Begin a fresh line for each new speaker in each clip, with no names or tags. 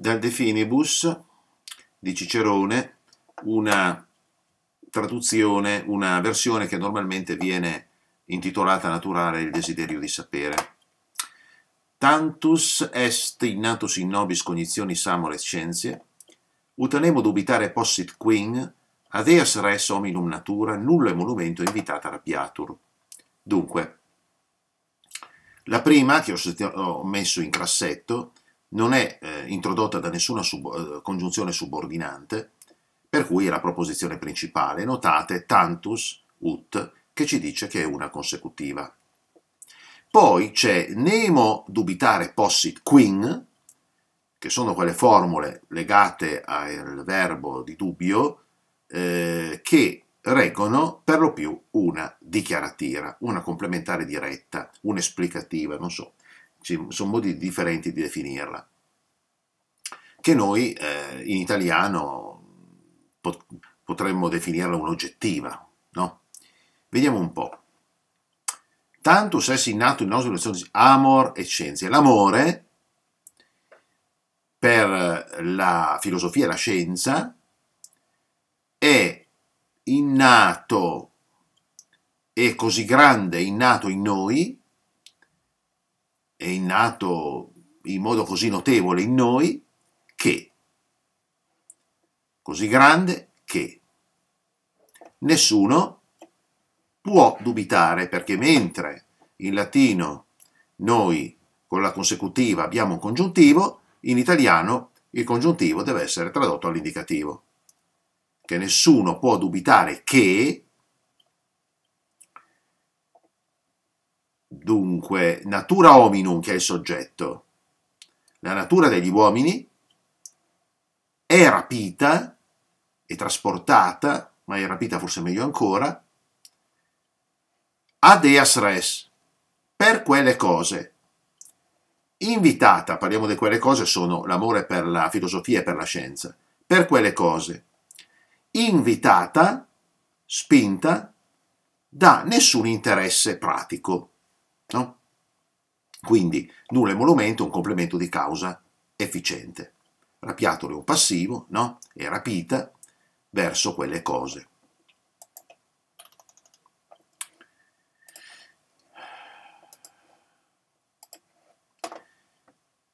dal De Finibus di Cicerone una traduzione, una versione che normalmente viene intitolata naturale il desiderio di sapere. Tantus est innatus in nobis cognizioni samore scienzie, anemo dubitare possit quin, ad eas res hominum natura nullo emolumento invitata rabbiatur. Dunque, la prima che ho messo in grassetto non è eh, introdotta da nessuna sub eh, congiunzione subordinante, per cui è la proposizione principale. Notate tantus ut che ci dice che è una consecutiva. Poi c'è nemo dubitare possit quin, che sono quelle formule legate al verbo di dubbio, eh, che reggono per lo più una dichiarativa, una complementare diretta, un'esplicativa, non so ci sono modi differenti di definirla, che noi eh, in italiano pot potremmo definirla un'oggettiva, no? Vediamo un po'. Tanto se è innato in nostra relazione amor e scienze. L'amore, per la filosofia e la scienza, è innato, è così grande, innato in noi, è innato in modo così notevole in noi che, così grande che nessuno può dubitare perché mentre in latino noi con la consecutiva abbiamo un congiuntivo, in italiano il congiuntivo deve essere tradotto all'indicativo. Che nessuno può dubitare che Dunque, natura hominum, che è il soggetto, la natura degli uomini, è rapita e trasportata, ma è rapita forse meglio ancora, a Deas res, per quelle cose. Invitata, parliamo di quelle cose, sono l'amore per la filosofia e per la scienza, per quelle cose. Invitata, spinta, da nessun interesse pratico. No? Quindi nulla e monumento è un complemento di causa efficiente. Rapiatolo è un passivo, no? È rapita verso quelle cose.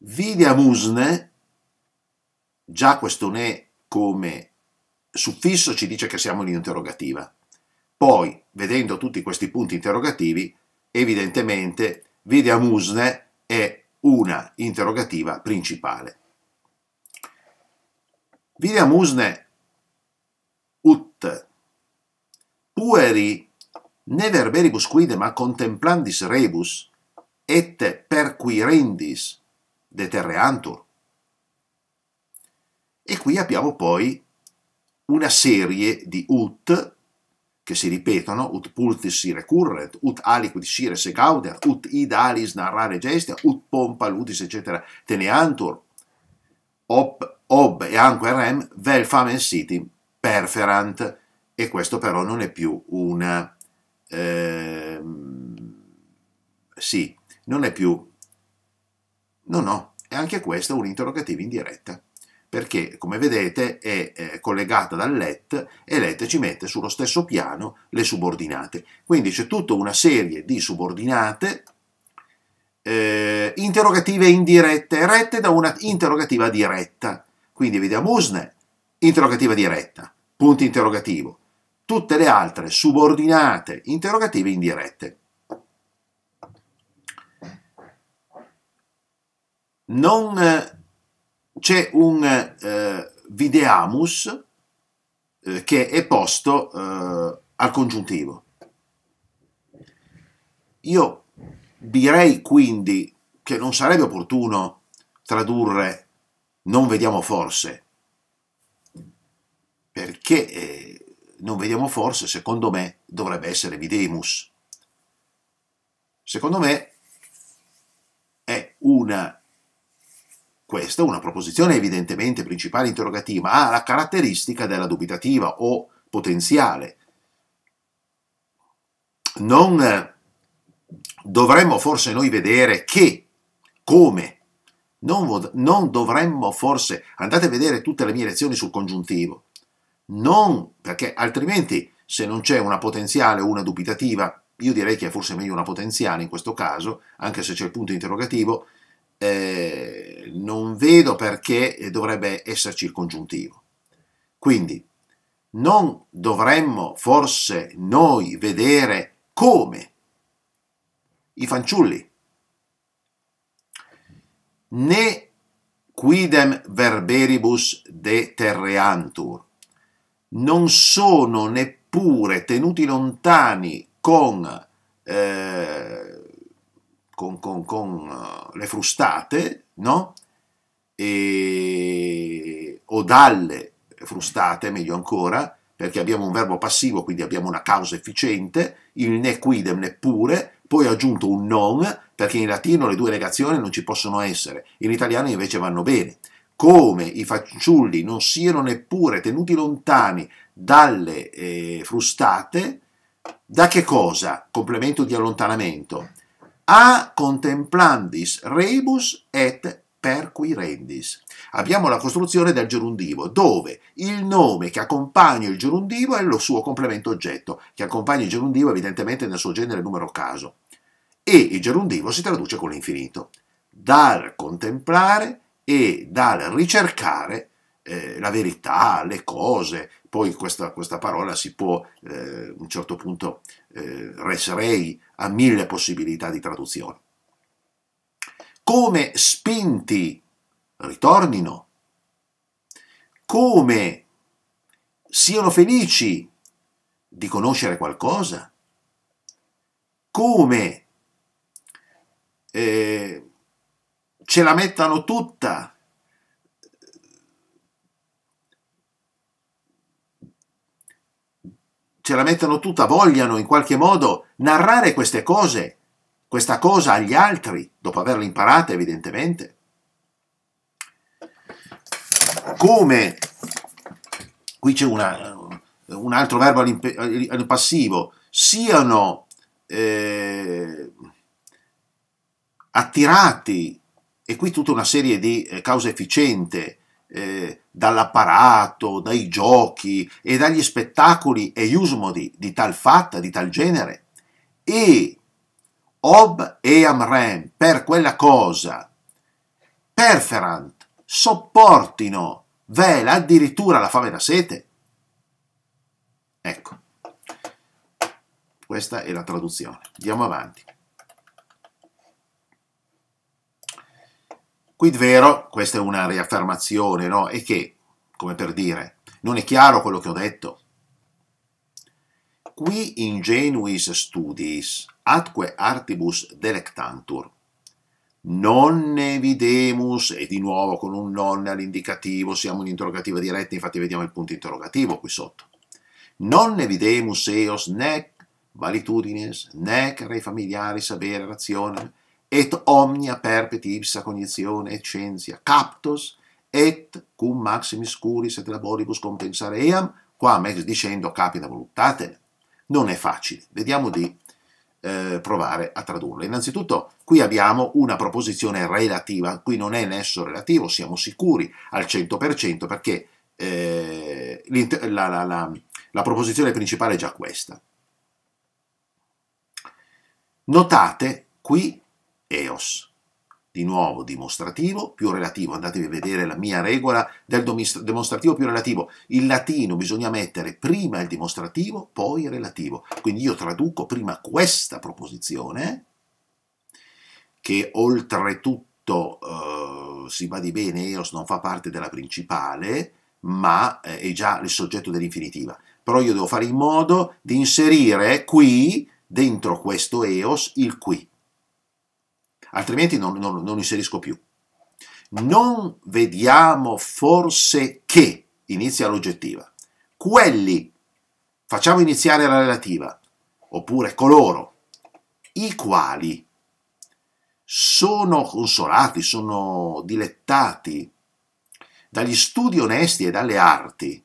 Vidia musne, già questo ne come suffisso ci dice che siamo in interrogativa. Poi, vedendo tutti questi punti interrogativi, Evidentemente, vide Amusne è una interrogativa principale. Vide Amusne ut pueri ne verberibus quidem contemplandis rebus et perquirendis deterreantur. E qui abbiamo poi una serie di ut che si ripetono, ut pultis si curret, ut aliquid sire se gauder, ut id alis narrare gestia, ut pompa ludis, eccetera, teneantur, op, ob e anque rem, vel famen sitim perferant, e questo però non è più un... Eh, sì, non è più... No, no, è anche questo un interrogativo in diretta perché come vedete è eh, collegata dal let e let ci mette sullo stesso piano le subordinate. Quindi c'è tutta una serie di subordinate eh, interrogative indirette, rette da una interrogativa diretta. Quindi vediamo usne, interrogativa diretta, punto interrogativo. Tutte le altre subordinate interrogative indirette. Non eh, c'è un eh, videamus eh, che è posto eh, al congiuntivo. Io direi quindi che non sarebbe opportuno tradurre non vediamo forse, perché eh, non vediamo forse, secondo me, dovrebbe essere videmus. Secondo me è una questa, una proposizione evidentemente principale interrogativa, ha la caratteristica della dubitativa o potenziale. Non eh, dovremmo forse noi vedere che, come, non, non, dovremmo forse, andate a vedere tutte le mie lezioni sul congiuntivo, non perché altrimenti se non c'è una potenziale o una dubitativa, io direi che è forse meglio una potenziale in questo caso, anche se c'è il punto interrogativo, eh, non vedo perché dovrebbe esserci il congiuntivo. Quindi non dovremmo forse noi vedere come i fanciulli, né quidem verberibus de terreantur, non sono neppure tenuti lontani con eh, con, con, con eh, le frustate, no? E, o dalle frustate, meglio ancora, perché abbiamo un verbo passivo, quindi abbiamo una causa efficiente, il ne quidem neppure, poi ho aggiunto un non, perché in latino le due negazioni non ci possono essere, in italiano invece vanno bene. Come i fanciulli non siano neppure tenuti lontani dalle eh, frustate, da che cosa? Complemento di allontanamento a contemplandis rebus et perquirendis. Abbiamo la costruzione del gerundivo, dove il nome che accompagna il gerundivo è lo suo complemento oggetto, che accompagna il gerundivo evidentemente nel suo genere numero caso. E il gerundivo si traduce con l'infinito. Dal contemplare e dal ricercare eh, la verità, le cose, poi questa, questa parola si può, eh, a un certo punto, eh, res a mille possibilità di traduzione. Come spinti ritornino, come siano felici di conoscere qualcosa, come eh, ce la mettano tutta ce la mettono tutta, vogliano in qualche modo narrare queste cose, questa cosa agli altri, dopo averla imparata evidentemente. Come, qui c'è una, un altro verbo al passivo, siano eh, attirati, e qui tutta una serie di eh, cause efficiente, eh, dall'apparato, dai giochi e dagli spettacoli e usmodi di tal fatta, di tal genere, e Ob e Amrem per quella cosa, perferant, sopportino, vela addirittura la fame e la sete. Ecco, questa è la traduzione. Andiamo avanti. Quid vero, questa è una riaffermazione, no? E che, come per dire, non è chiaro quello che ho detto. Qui ingenuis studis, atque artibus delectantur. Non ne videmus, e di nuovo con un non all'indicativo, siamo in interrogativa diretta, infatti vediamo il punto interrogativo qui sotto. Non ne videmus eos nec valitudines, nec rei familiari, sapere, razione, et omnia perpeti ipsa cognizione et scientia captos et cum maximis curis et laboribus compensaream, eam, qua ex dicendo capita voluttate, non è facile. Vediamo di eh, provare a tradurla. Innanzitutto qui abbiamo una proposizione relativa, qui non è nesso relativo, siamo sicuri al 100% perché eh, la, la, la, la proposizione principale è già questa. Notate qui EOS. Di nuovo dimostrativo più relativo, andatevi a vedere la mia regola del dimostrativo più relativo. In latino bisogna mettere prima il dimostrativo, poi il relativo. Quindi io traduco prima questa proposizione, che oltretutto eh, si di bene, EOS non fa parte della principale, ma eh, è già il soggetto dell'infinitiva. Però io devo fare in modo di inserire qui, dentro questo EOS, il qui altrimenti non, non, non inserisco più. Non vediamo forse che, inizia l'oggettiva, quelli, facciamo iniziare la relativa, oppure coloro, i quali sono consolati, sono dilettati dagli studi onesti e dalle arti.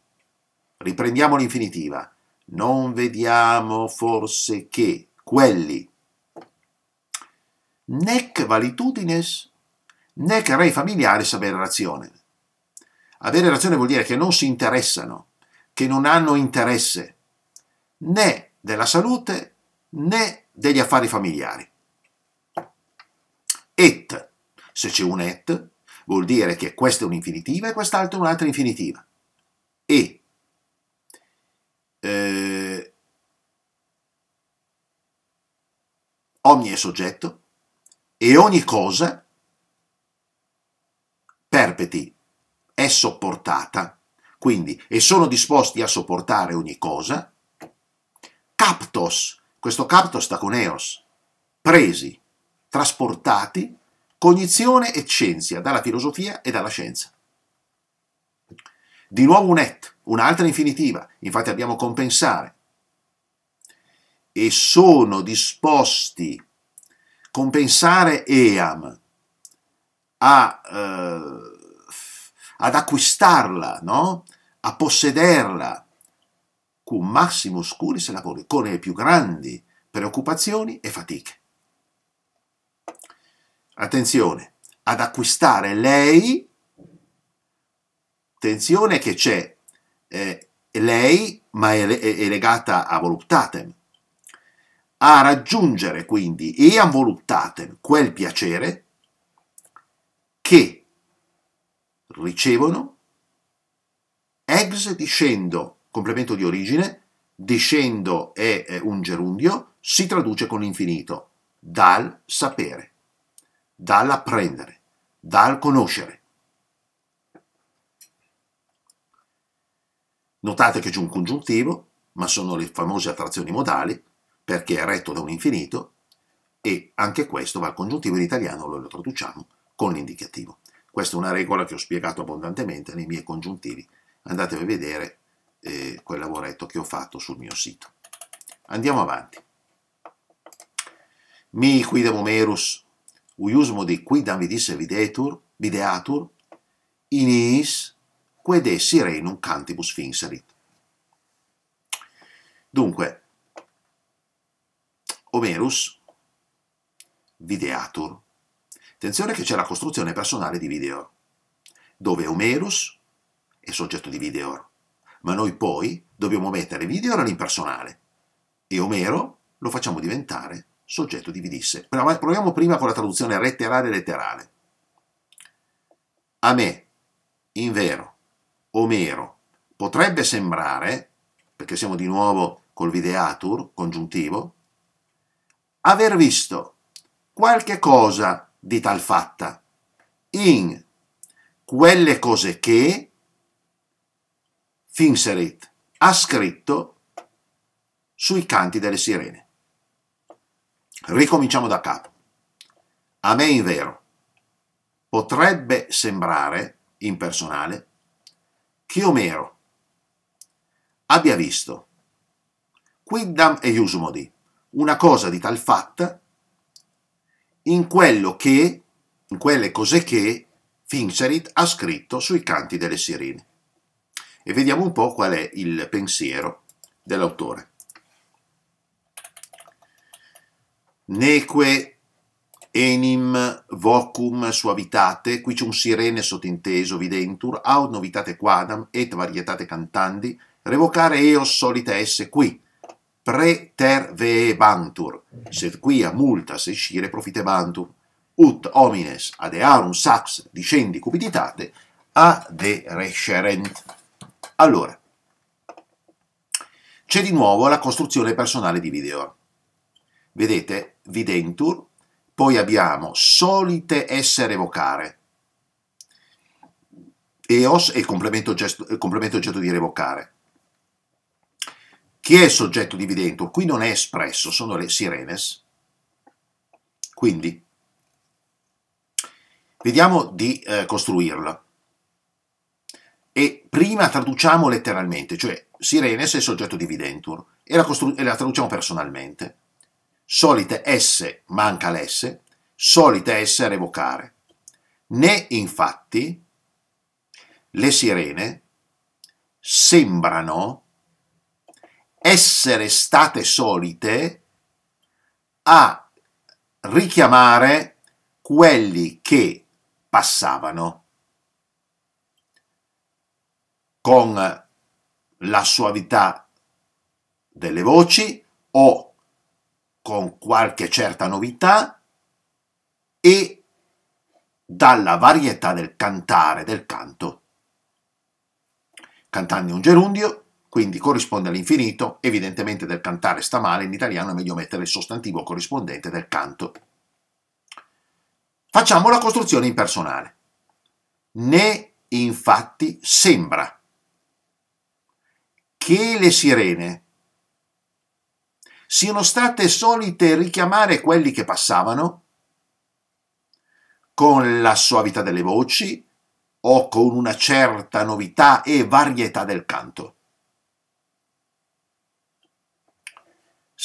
Riprendiamo l'infinitiva. Non vediamo forse che quelli nec valitudines, nec rei familiaris avere razione. Avere razione vuol dire che non si interessano, che non hanno interesse né della salute né degli affari familiari. Et, se c'è un et, vuol dire che questa è un'infinitiva e quest'altra è un'altra infinitiva. E eh, ogni è soggetto, e ogni cosa perpeti è sopportata, quindi e sono disposti a sopportare ogni cosa, captos, questo captos sta con eos, presi, trasportati, cognizione e scienza, dalla filosofia e dalla scienza. Di nuovo un et, un'altra infinitiva, infatti abbiamo compensare, e sono disposti a compensare EAM a, eh, ad acquistarla, no? a possederla, con cum maximus scuris lavori, con le più grandi preoccupazioni e fatiche. Attenzione, ad acquistare lei, attenzione che c'è eh, lei, ma è, è legata a voluptatem, a raggiungere quindi e a voluptatem quel piacere che ricevono ex discendo, complemento di origine, discendo è un gerundio, si traduce con l'infinito, dal sapere, dall'apprendere, dal conoscere. Notate che c'è un congiuntivo, ma sono le famose attrazioni modali, perché è retto da un infinito e anche questo va al congiuntivo in italiano, lo traduciamo con l'indicativo. Questa è una regola che ho spiegato abbondantemente nei miei congiuntivi. Andatevi a vedere eh, quel lavoretto che ho fatto sul mio sito. Andiamo avanti. Mi quidem homerus, uiusmo di quidam vidisse videtur, videatur, iniis, quede sirenum cantibus finserit. Dunque, Homerus, Videatur. Attenzione che c'è la costruzione personale di Videor, dove Homerus è soggetto di Videor, ma noi poi dobbiamo mettere Videor all'impersonale e Omero lo facciamo diventare soggetto di Vidisse. Proviamo prima con la traduzione letterale letterale. A me, in vero, Omero, potrebbe sembrare, perché siamo di nuovo col videatur congiuntivo, aver visto qualche cosa di tal fatta in quelle cose che Finserit ha scritto sui canti delle sirene. Ricominciamo da capo. A me in vero potrebbe sembrare, impersonale che Omero abbia visto quidam e usmodi una cosa di tal fatta in quello che, in quelle cose che Fincherit ha scritto sui canti delle sirene. E vediamo un po' qual è il pensiero dell'autore. Neque enim vocum suavitate, qui c'è un sirene sottinteso, videntur, aut novitate quadam, et varietate cantandi, revocare eos solita esse qui, pretervebantur, sed quia se scire profitebantur, ut homines adearum sax dicendi cupiditate aderescerent. Allora, c'è di nuovo la costruzione personale di Videor. Vedete, videntur, poi abbiamo solite essere evocare. Eos è il complemento, gesto, il complemento oggetto di revocare chi è il soggetto dividentur? Qui non è espresso, sono le sirenes. Quindi, vediamo di eh, costruirla. E prima traduciamo letteralmente, cioè sirenes è il soggetto dividentur, e la, e la traduciamo personalmente. Solite S manca l'S, solite S revocare. Né infatti le sirene sembrano essere state solite a richiamare quelli che passavano con la suavità delle voci o con qualche certa novità e dalla varietà del cantare, del canto. Cantando un gerundio, quindi corrisponde all'infinito, evidentemente del cantare sta male, in italiano è meglio mettere il sostantivo corrispondente del canto. Facciamo la costruzione impersonale. Ne infatti sembra che le sirene siano state solite richiamare quelli che passavano con la suavità delle voci o con una certa novità e varietà del canto.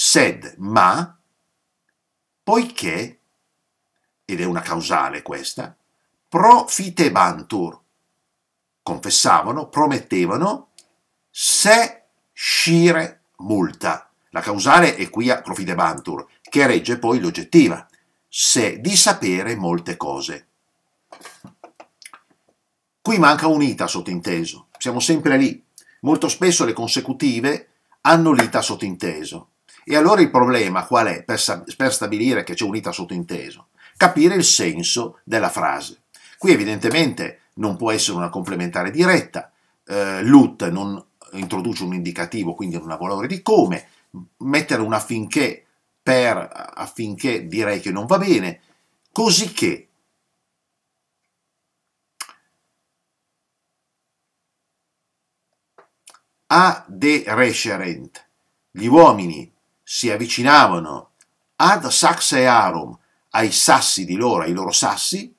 sed ma, poiché, ed è una causale questa, profitebantur, confessavano, promettevano, se scire multa. La causale è qui a profitebantur, che regge poi l'oggettiva, se di sapere molte cose. Qui manca un'ita sottinteso, siamo sempre lì. Molto spesso le consecutive hanno l'ita sottinteso. E allora il problema qual è? Per, per stabilire che c'è unità sottointeso? capire il senso della frase. Qui evidentemente non può essere una complementare diretta, eh, l'ut non introduce un indicativo, quindi non ha valore di come, mettere un affinché per affinché direi che non va bene, cosicché che a derescerent gli uomini si avvicinavano ad Saxearum, ai sassi di loro, ai loro sassi,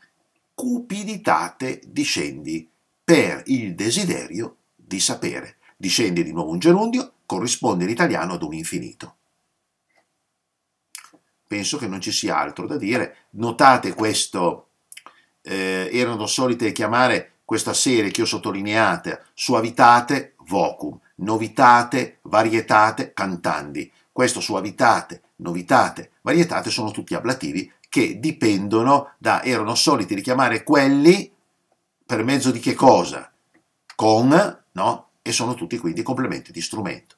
cupiditate discendi per il desiderio di sapere. Discendi di nuovo un gerundio, corrisponde in italiano ad un infinito. Penso che non ci sia altro da dire. Notate questo, eh, erano solite chiamare questa serie che ho sottolineato, suavitate vocum, novitate varietate cantandi. Questo su abitate, novitate, varietate sono tutti ablativi che dipendono da erano soliti richiamare quelli per mezzo di che cosa? Con, no? E sono tutti quindi complementi di strumento.